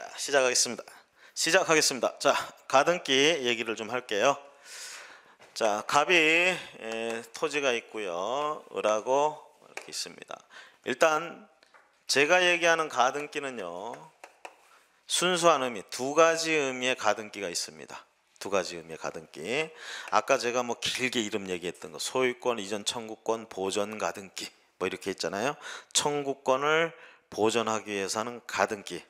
자, 시작하겠습니다. 시작하겠습니다. 자, 가등기 얘기를 좀 할게요. 자, 갑이 예, 토지가 있고요. 을하고 이렇게 있습니다. 일단 제가 얘기하는 가등기는요. 순수한 의미 두 가지 의미의 가등기가 있습니다. 두 가지 의미의 가등기. 아까 제가 뭐 길게 이름 얘기했던 거 소유권 이전 청구권 보전 가등기 뭐 이렇게 했잖아요. 청구권을 보전하기 위해서 하는 가등기.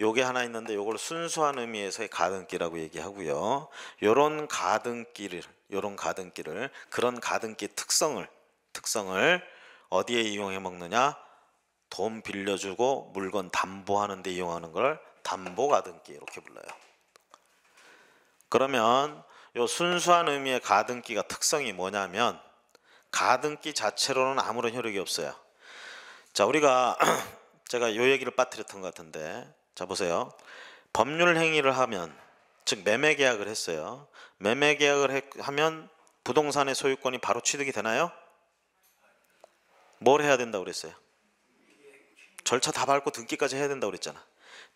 요게 하나 있는데 요걸 순수한 의미에서의 가등기라고 얘기하고요. 요런 가등기를 요런 가등기를 그런 가등기 특성을 특성을 어디에 이용해 먹느냐? 돈 빌려주고 물건 담보하는 데 이용하는 걸 담보 가등기 이렇게 불러요. 그러면 요 순수한 의미의 가등기가 특성이 뭐냐면 가등기 자체로는 아무런 효력이 없어요. 자, 우리가 제가 요 얘기를 빠뜨렸던 것 같은데 자 보세요. 법률 행위를 하면 즉 매매 계약을 했어요. 매매 계약을 해, 하면 부동산의 소유권이 바로 취득이 되나요? 뭘 해야 된다고 그랬어요? 절차 다 밟고 등기까지 해야 된다고 그랬잖아.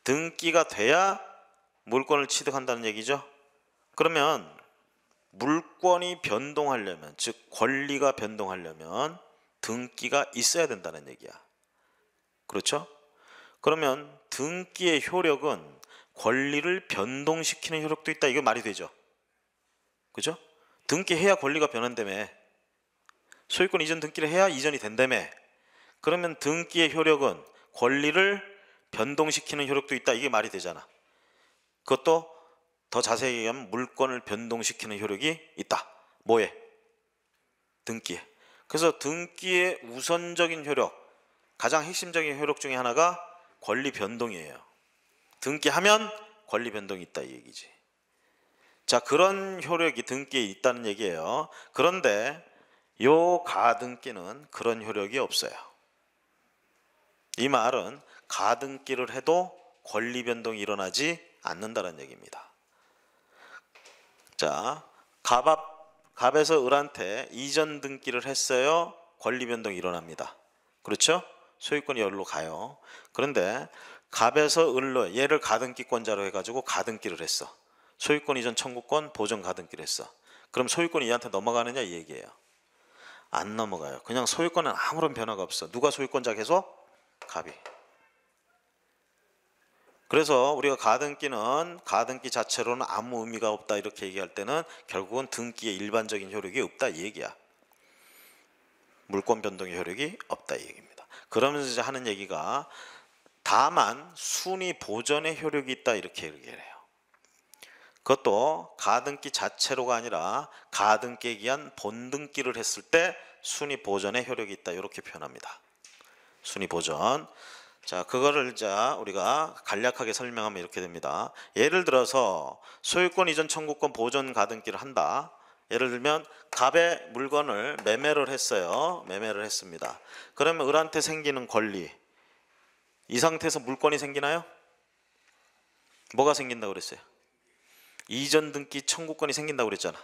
등기가 돼야 물권을 취득한다는 얘기죠. 그러면 물권이 변동하려면 즉 권리가 변동하려면 등기가 있어야 된다는 얘기야. 그렇죠? 그러면 등기의 효력은 권리를 변동시키는 효력도 있다. 이거 말이 되죠. 그죠? 등기해야 권리가 변한다며. 소유권 이전 등기를 해야 이전이 된다며. 그러면 등기의 효력은 권리를 변동시키는 효력도 있다. 이게 말이 되잖아. 그것도 더 자세히 얘기하면 물권을 변동시키는 효력이 있다. 뭐에? 등기에. 그래서 등기의 우선적인 효력, 가장 핵심적인 효력 중에 하나가 권리 변동이에요. 등기하면 권리 변동이 있다 이 얘기지. 자 그런 효력이 등기에 있다는 얘기예요. 그런데 요 가등기는 그런 효력이 없어요. 이 말은 가등기를 해도 권리 변동이 일어나지 않는다는 얘기입니다. 자, 갑앞, 갑에서 을한테 이전 등기를 했어요. 권리 변동이 일어납니다. 그렇죠? 소유권이 열로 가요. 그런데 갑에서 을로 얘를 가등기권자로 해가지고 가등기를 했어. 소유권 이전 청구권 보전 가등기를 했어. 그럼 소유권이 얘한테 넘어가느냐 이 얘기예요. 안 넘어가요. 그냥 소유권은 아무런 변화가 없어. 누가 소유권자 계속? 갑이. 그래서 우리가 가등기는 가등기 자체로는 아무 의미가 없다 이렇게 얘기할 때는 결국은 등기의 일반적인 효력이 없다 이 얘기야. 물권 변동의 효력이 없다 이 얘기입니다. 그러면서 하는 얘기가 다만 순위 보전의 효력이 있다 이렇게 얘기를 해요. 그것도 가등기 자체로가 아니라 가등기에 기한 본등기를 했을 때 순위 보전의 효력이 있다 이렇게 표현합니다. 순위 보전. 자, 그거를 이제 우리가 간략하게 설명하면 이렇게 됩니다. 예를 들어서 소유권 이전 청구권 보전 가등기를 한다. 예를 들면 갑의 물건을 매매를 했어요. 매매를 했습니다. 그러면 을한테 생기는 권리 이 상태에서 물건이 생기나요? 뭐가 생긴다고 그랬어요? 이전 등기 청구권이 생긴다고 그랬잖아.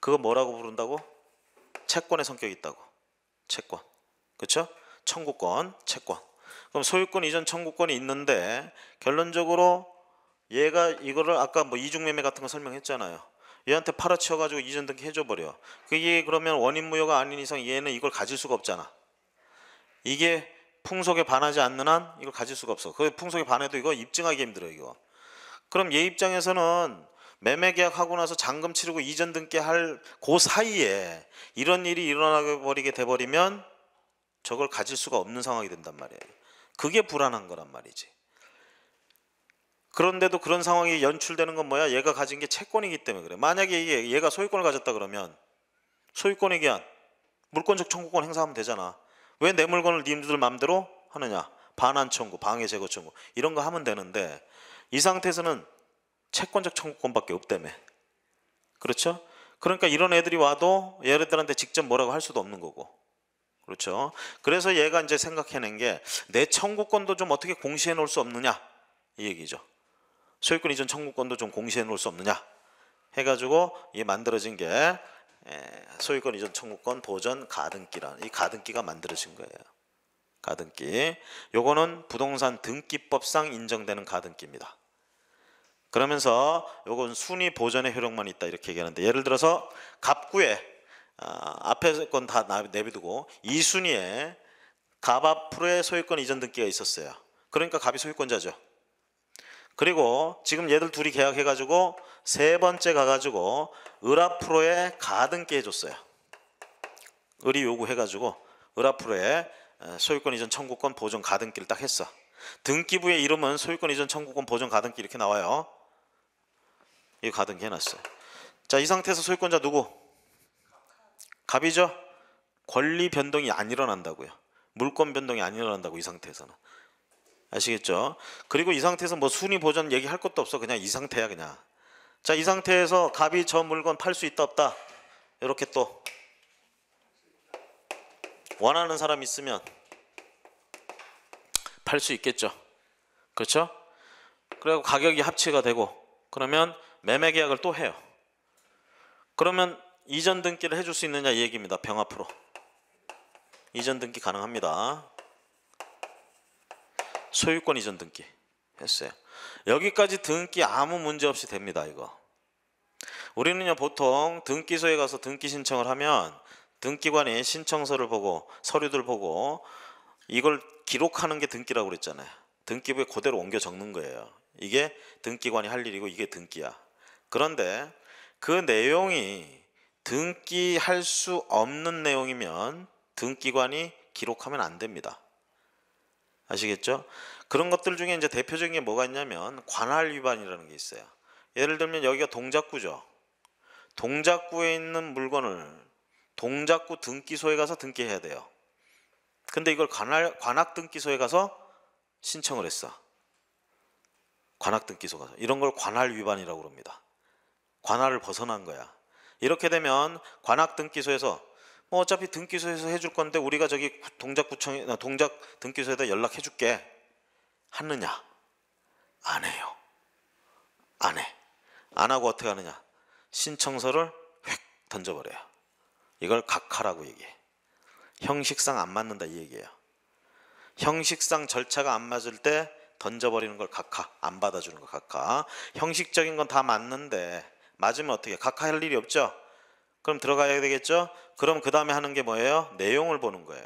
그거 뭐라고 부른다고? 채권의 성격이 있다고. 채권. 그렇죠? 청구권, 채권. 그럼 소유권 이전 청구권이 있는데 결론적으로 얘가 이거를 아까 뭐 이중매매 같은 거 설명했잖아요. 얘한테 팔아치워가지고 이전 등기 해줘버려. 그게 그러면 원인 무효가 아닌 이상 얘는 이걸 가질 수가 없잖아. 이게 풍속에 반하지 않는 한 이걸 가질 수가 없어. 그 풍속에 반해도 이거 입증하기 힘들어 이거. 그럼 얘 입장에서는 매매 계약하고 나서 잔금 치르고 이전 등기 할 그 사이에 이런 일이 일어나게 버리게 돼버리면 저걸 가질 수가 없는 상황이 된단 말이에요. 그게 불안한 거란 말이지. 그런데도 그런 상황이 연출되는 건 뭐야? 얘가 가진 게 채권이기 때문에 그래. 만약에 얘가 소유권을 가졌다 그러면 소유권에 기한 물권적 청구권 행사하면 되잖아. 왜 내 물건을 님들 마음대로 하느냐? 반환 청구, 방해 제거 청구 이런 거 하면 되는데 이 상태에서는 채권적 청구권밖에 없다며. 그렇죠? 그러니까 이런 애들이 와도 얘네들한테 직접 뭐라고 할 수도 없는 거고. 그렇죠? 그래서 얘가 이제 생각해낸 게 내 청구권도 좀 어떻게 공시해 놓을 수 없느냐 이 얘기죠. 소유권 이전 청구권도 좀 공시해 놓을 수 없느냐 해가지고 이 만들어진 게 예, 소유권 이전 청구권 보전 가등기라는 이 가등기가 만들어진 거예요. 가등기 요거는 부동산 등기법상 인정되는 가등기입니다. 그러면서 요건 순위 보전의 효력만 있다 이렇게 얘기하는데 예를 들어서 갑구에 어, 앞에 건 다 내비두고 이순위에 갑 앞으로의 소유권 이전 등기가 있었어요. 그러니까 갑이 소유권자죠. 그리고 지금 얘들 둘이 계약해가지고 세 번째 가가지고 을라프로에 가등기 해줬어요. 을이 요구해가지고 을라프로에 소유권 이전 청구권 보존 가등기를 딱 했어. 등기부의 이름은 소유권 이전 청구권 보존 가등기 이렇게 나와요. 이 가등기 해놨어 자, 이 상태에서 소유권자 누구? 갑이죠? 권리 변동이 안 일어난다고요. 물권 변동이 안 일어난다고 이 상태에서는. 아시겠죠? 그리고 이 상태에서 뭐 순위 보전 얘기할 것도 없어. 그냥 이 상태야 그냥. 자, 이 상태에서 갑이 저 물건 팔 수 있다 없다. 이렇게 또 원하는 사람 있으면 팔 수 있겠죠. 그렇죠? 그리고 가격이 합치가 되고 그러면 매매 계약을 또 해요. 그러면 이전 등기를 해줄 수 있느냐 이 얘기입니다. 병합으로. 이전 등기 가능합니다. 소유권 이전 등기 했어요. 여기까지 등기 아무 문제 없이 됩니다. 이거. 우리는요 보통 등기소에 가서 등기 신청을 하면 등기관이 신청서를 보고 서류들 보고 이걸 기록하는 게 등기라고 그랬잖아요. 등기부에 그대로 옮겨 적는 거예요. 이게 등기관이 할 일이고 이게 등기야. 그런데 그 내용이 등기할 수 없는 내용이면 등기관이 기록하면 안 됩니다. 아시겠죠? 그런 것들 중에 이제 대표적인 게 뭐가 있냐면 관할 위반이라는 게 있어요. 예를 들면 여기가 동작구죠. 동작구에 있는 물건을 동작구 등기소에 가서 등기해야 돼요. 근데 이걸 관할 관악 등기소에 가서 신청을 했어. 관악 등기소 가서 이런 걸 관할 위반이라고 그럽니다. 관할을 벗어난 거야. 이렇게 되면 관악 등기소에서 뭐 어차피 등기소에서 해줄 건데 우리가 저기 동작구청 동작 등기소에다 연락해줄게 하느냐 안 해요 안해안 하고 어떻게 하느냐 신청서를 획 던져버려요 이걸 각하라고 얘기해 형식상 안 맞는다 이 얘기예요 형식상 절차가 안 맞을 때 던져버리는 걸 각하 안 받아주는 걸 각하 형식적인 건 다 맞는데 맞으면 어떻게 각하 할 일이 없죠 그럼 들어가야 되겠죠? 그럼 그 다음에 하는 게 뭐예요? 내용을 보는 거예요.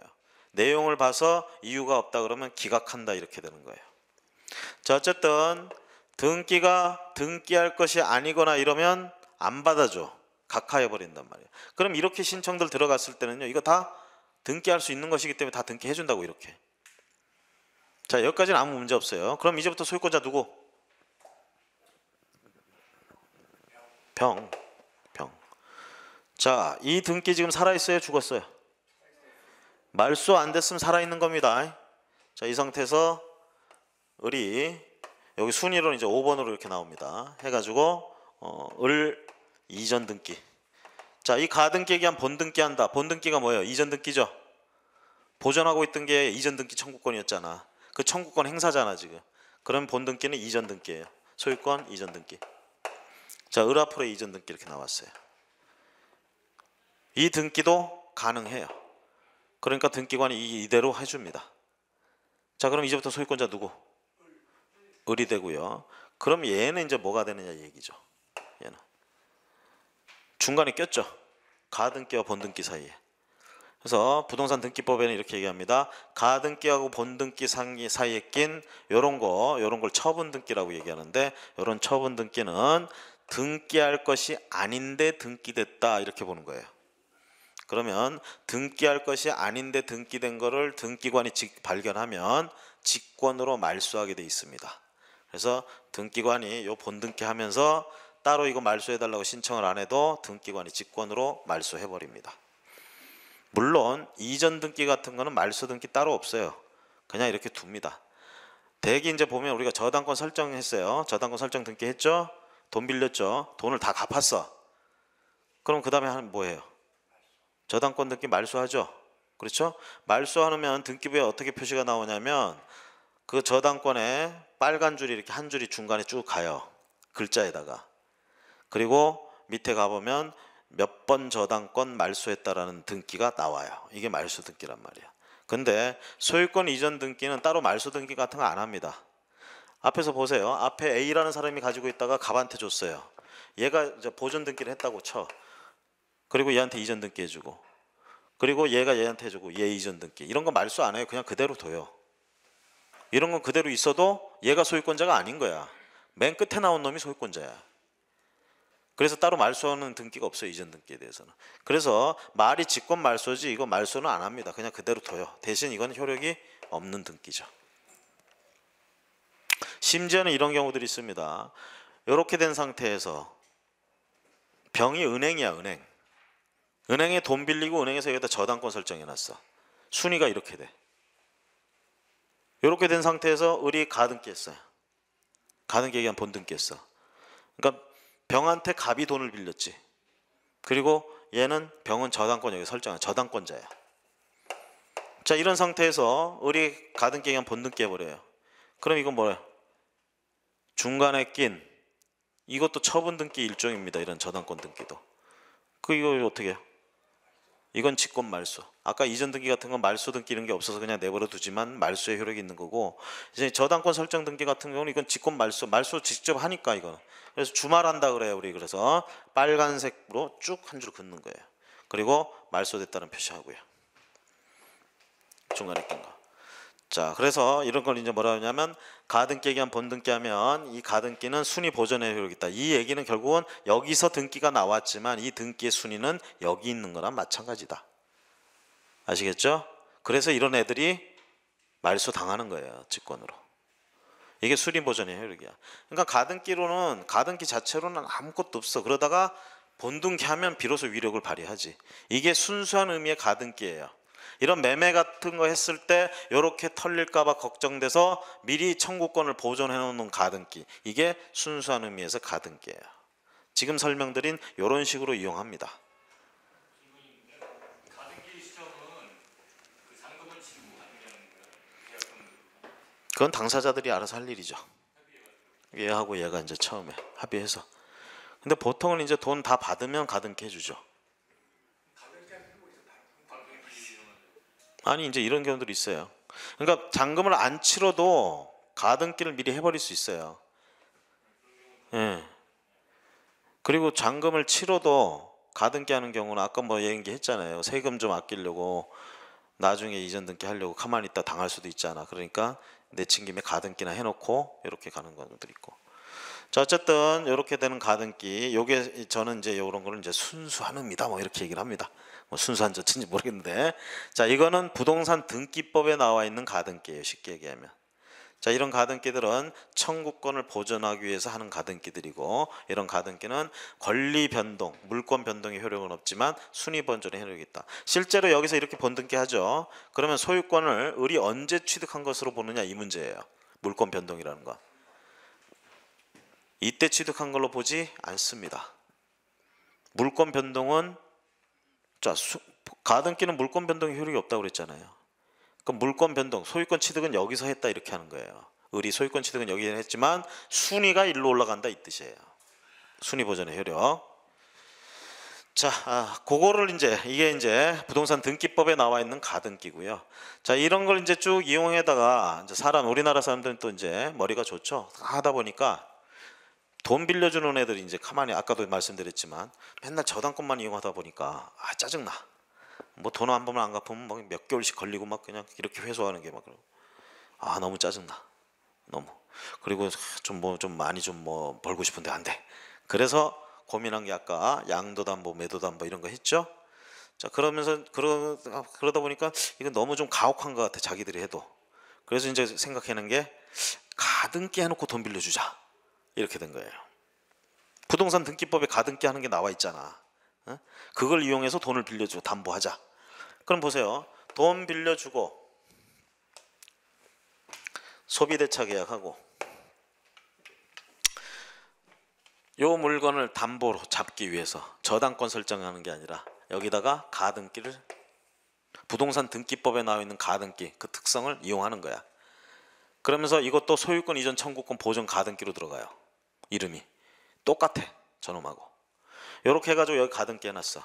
내용을 봐서 이유가 없다 그러면 기각한다 이렇게 되는 거예요. 자 어쨌든 등기가 등기할 것이 아니거나 이러면 안 받아줘. 각하해 버린단 말이에요. 그럼 이렇게 신청들 들어갔을 때는요. 이거 다 등기할 수 있는 것이기 때문에 다 등기해 준다고 이렇게. 자 여기까지는 아무 문제 없어요. 그럼 이제부터 소유권자 누구? 병. 자, 이 등기 지금 살아있어요? 죽었어요? 말소 안 됐으면 살아있는 겁니다. 자, 이 상태에서 을이 여기 순위로 이제 5번으로 이렇게 나옵니다. 해가지고 어, 을 이전 등기. 자, 이 가등기 얘기한 본등기 한다. 본등기가 뭐예요? 이전 등기죠. 보존하고 있던 게 이전 등기 청구권이었잖아. 그 청구권 행사잖아 지금. 그럼 본등기는 이전 등기예요. 소유권 이전 등기. 자, 을앞으로 이전 등기 이렇게 나왔어요. 이 등기도 가능해요. 그러니까 등기관이 이대로 해줍니다. 자 그럼 이제부터 소유권자 누구? 을이 되고요. 그럼 얘는 이제 뭐가 되느냐 얘기죠. 얘는 중간에 꼈죠. 가등기와 번등기 사이에. 그래서 부동산 등기법에는 이렇게 얘기합니다. 가등기하고 본등기 사이에 낀 요런 거, 요런 걸 처분 등기라고 얘기하는데 요런 처분 등기는 등기할 것이 아닌데 등기됐다 이렇게 보는 거예요. 그러면 등기할 것이 아닌데 등기된 거를 등기관이 발견하면 직권으로 말소하게 돼 있습니다. 그래서 등기관이 요 본등기 하면서 따로 이거 말소해달라고 신청을 안 해도 등기관이 직권으로 말소해버립니다. 물론 이전 등기 같은 거는 말소 등기 따로 없어요. 그냥 이렇게 둡니다. 대기 이제 보면 우리가 저당권 설정했어요. 저당권 설정 등기 했죠? 돈 빌렸죠? 돈을 다 갚았어. 그럼 그 다음에 뭐 해요? 저당권 등기 말소하죠. 그렇죠? 말소하면 등기부에 어떻게 표시가 나오냐면 그 저당권에 빨간 줄이 이렇게 한 줄이 중간에 쭉 가요. 글자에다가. 그리고 밑에 가보면 몇 번 저당권 말소했다라는 등기가 나와요. 이게 말소 등기란 말이야. 근데 소유권 이전 등기는 따로 말소 등기 같은 거 안 합니다. 앞에서 보세요. 앞에 A라는 사람이 가지고 있다가 갑한테 줬어요. 얘가 이제 보존 등기를 했다고 쳐. 그리고 얘한테 이전 등기 해주고 그리고 얘가 얘한테 해주고 얘 이전 등기 이런 거 말수 안 해요 그냥 그대로 둬요 이런 건 그대로 있어도 얘가 소유권자가 아닌 거야 맨 끝에 나온 놈이 소유권자야 그래서 따로 말소는 등기가 없어요 이전 등기에 대해서는 그래서 말이 직권 말소지 이거 말소는 안 합니다 그냥 그대로 둬요 대신 이건 효력이 없는 등기죠 심지어는 이런 경우들이 있습니다 이렇게 된 상태에서 병이 은행이야 은행 은행에 돈 빌리고 은행에서 여기다 저당권 설정해놨어. 순위가 이렇게 돼. 이렇게 된 상태에서 을이 가등 깼어. 요 가등기에 의한 본등 깼어. 그러니까 병한테 갑이 돈을 빌렸지. 그리고 얘는 병은 저당권 여기 설정해. 저당권자야. 자 이런 상태에서 을이 가등기에 의한 본등 깨버려요. 그럼 이건 뭐예요? 중간에 낀 이것도 처분 등기 일종입니다. 이런 저당권 등기도. 그 이거 어떻게 해요? 이건 직권 말소. 아까 이전 등기 같은 건 말소 등기 이런 게 없어서 그냥 내버려 두지만 말소의 효력이 있는 거고 이제 저당권 설정 등기 같은 경우는 이건 직권 말소. 말소 직접 하니까 이건. 그래서 주말한다 그래요 우리 그래서 빨간색으로 쭉 한 줄 긋는 거예요. 그리고 말소됐다는 표시하고요. 중간에 낀 거. 자, 그래서 이런 걸 이제 뭐라 하냐면 가등기에 한 본등기 하면 이 가등기는 순위 보존의 효력이 있다. 이 얘기는 결국은 여기서 등기가 나왔지만 이 등기의 순위는 여기 있는 거랑 마찬가지다. 아시겠죠? 그래서 이런 애들이 말소 당하는 거예요. 직권으로. 이게 수리 보존의 효력이야. 그러니까 가등기로는 가등기 자체로는 아무것도 없어. 그러다가 본등기 하면 비로소 위력을 발휘하지. 이게 순수한 의미의 가등기예요. 이런 매매 같은 거 했을 때 이렇게 털릴까봐 걱정돼서 미리 청구권을 보존해 놓는 가등기 이게 순수한 의미에서 가등기예요. 지금 설명드린 이런 식으로 이용합니다. 그건 당사자들이 알아서 할 일이죠. 얘하고 얘가 이제 처음에 합의해서. 근데 보통은 이제 돈 다 받으면 가등기 해주죠. 아니 이제 이런 경우들이 있어요. 그러니까 잔금을 안 치러도 가등기를 미리 해버릴 수 있어요. 예. 그리고 잔금을 치러도 가등기 하는 경우는 아까 뭐 얘기 했잖아요. 세금 좀 아끼려고 나중에 이전 등기 하려고 가만히 있다 당할 수도 있잖아. 그러니까 내친 김에 가등기나 해놓고 이렇게 가는 경우도 있고. 자 어쨌든 이렇게 되는 가등기 요게 저는 이제 이런 거를 이제 순수함입니다 뭐 이렇게 얘기를 합니다. 뭐 순수한 조치인지 모르겠는데 자 이거는 부동산 등기법에 나와 있는 가등기예요 쉽게 얘기하면 자 이런 가등기들은 청구권을 보존하기 위해서 하는 가등기들이고 이런 가등기는 권리 변동, 물권 변동의 효력은 없지만 순위 번전의 효력이 있다. 실제로 여기서 이렇게 번등기 하죠. 그러면 소유권을 을이 언제 취득한 것으로 보느냐 이 문제예요. 물권 변동이라는 거. 이때 취득한 걸로 보지 않습니다. 물권 변동은 자, 수, 가등기는 물권 변동 효력이 없다고 그랬잖아요. 그럼 물권 변동, 소유권 취득은 여기서 했다 이렇게 하는 거예요. 의리 소유권 취득은 여기서 했지만 순위가 일로 올라간다 이 뜻이에요. 순위 보전의 효력. 자, 아, 그거를 이제 이게 이제 부동산 등기법에 나와 있는 가등기고요. 자, 이런 걸 이제 쭉 이용해다가 이제 사람 우리나라 사람들은 또 이제 머리가 좋죠. 하다 보니까 돈 빌려주는 애들이 이제 가만히 아까도 말씀드렸지만 맨날 저당권만 이용하다 보니까 아 짜증나. 뭐돈한 번만 안 갚으면 막몇 개월씩 걸리고 막 그냥 이렇게 회수하는 게막 그러고 아 너무 짜증나. 너무. 그리고 좀 뭐좀 뭐 좀 많이 좀 뭐 벌고 싶은데 안 돼. 그래서 고민한 게 아까 양도담보, 뭐 매도담보 뭐 이런 거 했죠. 자 그러면서 그러, 그러다 보니까 이건 너무 좀 가혹한 것 같아 자기들이 해도. 그래서 이제 생각하는 게 가등기 해놓고 돈 빌려주자. 이렇게 된 거예요. 부동산 등기법에 가등기 하는 게 나와 있잖아. 어? 그걸 이용해서 돈을 빌려주고 담보하자. 그럼 보세요. 돈 빌려주고 소비대차 계약하고 요 물건을 담보로 잡기 위해서 저당권 설정하는 게 아니라 여기다가 가등기를 부동산 등기법에 나와 있는 가등기 그 특성을 이용하는 거야. 그러면서 이것도 소유권 이전 청구권 보존 가등기로 들어가요. 이름이 똑같아 저놈하고 요렇게 해가지고 여기 가든 깨놨어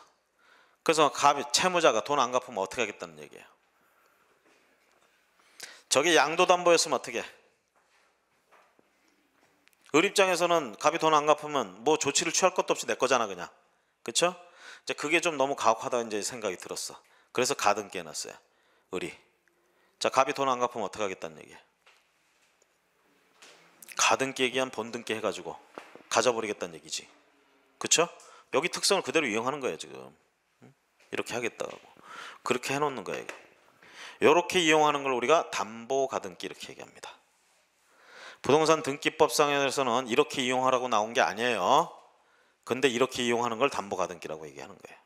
그래서 갑이 채무자가 돈 안 갚으면 어떻게 하겠다는 얘기예요 저게 양도담보였으면 어떻게 을 입장에서는 갑이 돈 안 갚으면 뭐 조치를 취할 것도 없이 내 거잖아 그냥 그쵸? 이제 그게 좀 너무 가혹하다 이제 생각이 들었어 그래서 가든 깨놨어요 을이 자 갑이 돈 안 갚으면 어떻게 하겠다는 얘기예요 가등기 깨기 한번등기 해가지고 가져버리겠다는 얘기지. 그쵸? 여기 특성을 그대로 이용하는 거예요 지금. 이렇게 하겠다고. 그렇게 해놓는 거예요. 이렇게 이용하는 걸 우리가 담보 가등기 이렇게 얘기합니다. 부동산 등기법상에서는 이렇게 이용하라고 나온 게 아니에요. 근데 이렇게 이용하는 걸 담보 가등기라고 얘기하는 거예요.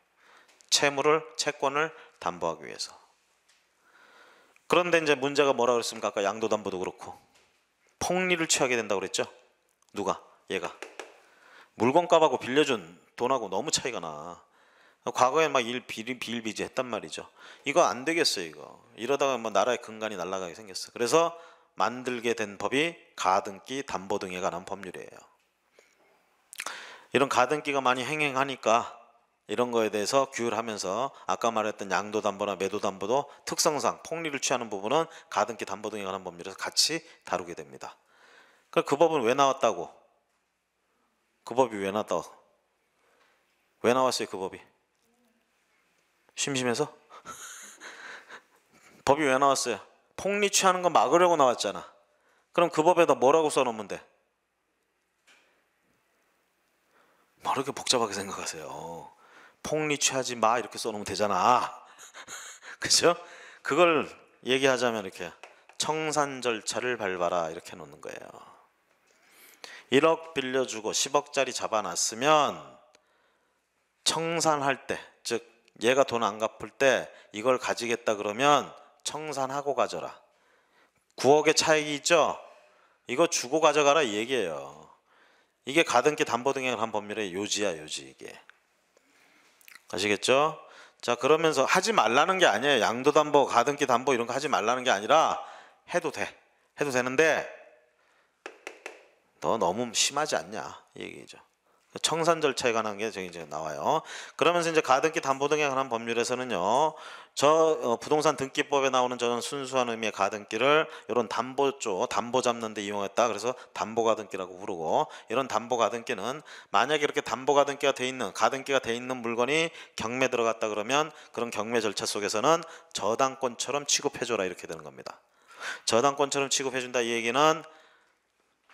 채무를 채권을 담보하기 위해서. 그런데 이제 문제가 뭐라 그랬습니까? 아까 양도담보도 그렇고 폭리를 취하게 된다고 그랬죠? 누가? 얘가. 물건값하고 빌려준 돈하고 너무 차이가 나. 과거에 막일 비일비재 했단 말이죠. 이거 안 되겠어요, 이거. 이러다가 뭐 나라의 근간이 날아가게 생겼어. 그래서 만들게 된 법이 가등기, 담보 등에 관한 법률이에요. 이런 가등기가 많이 행행하니까 이런 거에 대해서 규율하면서 아까 말했던 양도 담보나 매도 담보도 특성상 폭리를 취하는 부분은 가등기 담보 등에 관한 법률에서 같이 다루게 됩니다. 그러니까 그 법은 왜 나왔다고? 그 법이 왜 나왔다고? 왜 나왔어요 그 법이? 심심해서? 법이 왜 나왔어요? 폭리 취하는 거 막으려고 나왔잖아. 그럼 그 법에다 뭐라고 써놓으면 돼? 뭐 이렇게 복잡하게 생각하세요. 폭리 취하지 마 이렇게 써놓으면 되잖아. 그죠? 그걸 얘기하자면 이렇게 청산 절차를 밟아라 이렇게 놓는 거예요. 1억 빌려주고 10억짜리 잡아놨으면 청산할 때, 즉 얘가 돈 안 갚을 때 이걸 가지겠다 그러면 청산하고 가져라. 9억의 차액이 있죠? 이거 주고 가져가라 이 얘기예요. 이게 가등기 담보등행을 한 법률의 요지야 요지 이게. 아시겠죠? 자 그러면서 하지 말라는 게 아니에요. 양도담보, 가등기 담보 이런 거 하지 말라는 게 아니라 해도 돼. 해도 되는데 너 너무 심하지 않냐 이 얘기죠. 청산 절차에 관한 게 저기 이제 나와요. 그러면서 이제 가등기 담보 등에 관한 법률에서는요. 저 어, 부동산 등기법에 나오는 저런 순수한 의미의 가등기를 이런 담보조, 담보 잡는 데 이용했다. 그래서 담보 가등기라고 부르고 이런 담보 가등기는 만약에 이렇게 담보 가등기가 돼 있는 가등기가 돼 있는 물건이 경매 들어갔다 그러면 그런 경매 절차 속에서는 저당권처럼 취급해 줘라 이렇게 되는 겁니다. 저당권처럼 취급해 준다 이 얘기는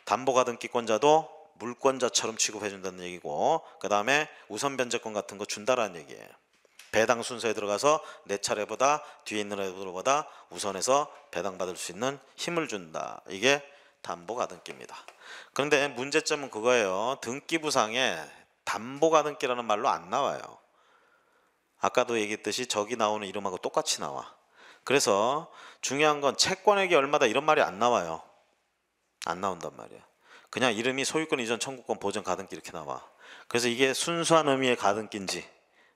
담보 가등기권자도 물권자처럼 취급해준다는 얘기고 그 다음에 우선 변제권 같은 거 준다라는 얘기예요. 배당 순서에 들어가서 내 차례보다 뒤에 있는 애들보다 우선해서 배당받을 수 있는 힘을 준다. 이게 담보가등기입니다. 그런데 문제점은 그거예요. 등기부상에 담보가등기라는 말로 안 나와요. 아까도 얘기했듯이 저기 나오는 이름하고 똑같이 나와. 그래서 중요한 건 채권액이 얼마다 이런 말이 안 나와요. 안 나온단 말이에요 그냥 이름이 소유권 이전 청구권 보전 가등기 이렇게 나와. 그래서 이게 순수한 의미의 가등기인지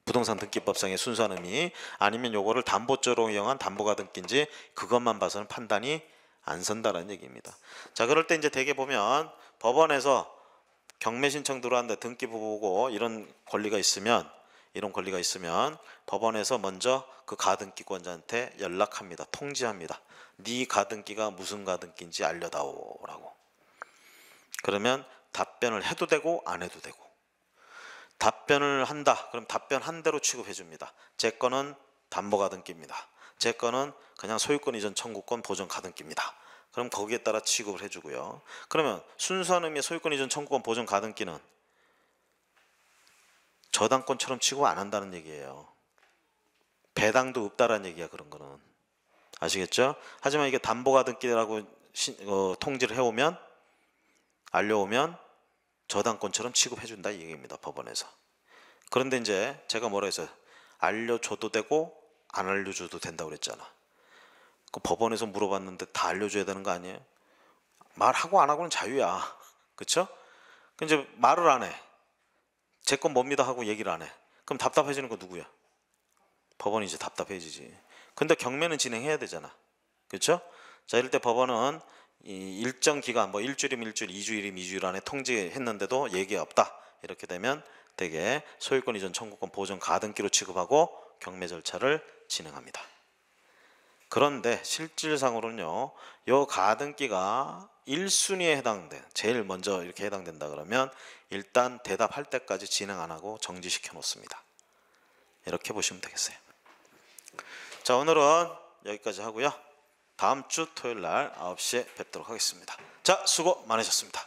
부동산 등기법상의 순수한 의미 아니면 요거를 담보죄로 이용한 담보가등기인지 그것만 봐서는 판단이 안 선다라는 얘기입니다. 자 그럴 때 이제 대개 보면 법원에서 경매 신청 들어왔는데 등기 보고 이런 권리가 있으면 이런 권리가 있으면 법원에서 먼저 그 가등기권자한테 연락합니다. 통지합니다. 네 가등기가 무슨 가등기인지 알려다오라고. 그러면 답변을 해도 되고 안 해도 되고 답변을 한다 그럼 답변한 대로 취급해 줍니다 제건는 담보 가등기입니다 제건는 그냥 소유권 이전 청구권 보존 가등기입니다 그럼 거기에 따라 취급을 해주고요 그러면 순수한 의미의 소유권 이전 청구권 보존 가등기는 저당권처럼 취급 안 한다는 얘기예요 배당도 없다라는 얘기야 그런 거는 아시겠죠? 하지만 이게 담보가등기라고 신, 어, 통지를 해오면 알려오면 저당권처럼 취급해준다 이 얘기입니다. 법원에서. 그런데 이제 제가 뭐라 해서 알려줘도 되고 안 알려줘도 된다고 그랬잖아. 그 법원에서 물어봤는데 다 알려줘야 되는 거 아니에요? 말하고 안 하고는 자유야. 그쵸? 그 이제 말을 안 해. 제 건 뭡니다 하고 얘기를 안 해. 그럼 답답해지는 거 누구야? 법원이 이제 답답해지지. 근데 경매는 진행해야 되잖아. 그쵸 자, 이럴 때 법원은 이 일정 기간 뭐 일주일이면 일주일, 이주일이면 이주일 안에 통지했는데도 얘기 없다. 이렇게 되면 대개 소유권 이전 청구권 보존 가등기로 취급하고 경매 절차를 진행합니다. 그런데 실질상으로는요. 요 가등기가 1순위에 해당된 제일 먼저 이렇게 해당된다 그러면 일단 대답할 때까지 진행 안 하고 정지시켜 놓습니다. 이렇게 보시면 되겠어요. 자 오늘은 여기까지 하고요. 다음 주 토요일 날 9시에 뵙도록 하겠습니다. 자, 수고 많으셨습니다.